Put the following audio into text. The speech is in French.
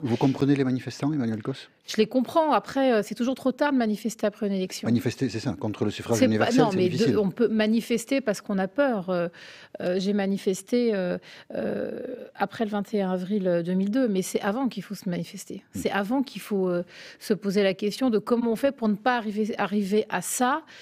Vous comprenez les manifestants, Emmanuel Cos Je les comprends. Après, euh, c'est toujours trop tard de manifester après une élection. Manifester, c'est ça, contre le suffrage universel. non, mais on peut manifester parce qu'on a peur. Euh, euh, j'ai manifesté après le 21 avril 2002, mais c'est avant qu'il faut se manifester. Hmm. C'est avant qu'il faut se poser la question de comment on fait pour ne pas arriver, arriver à ça.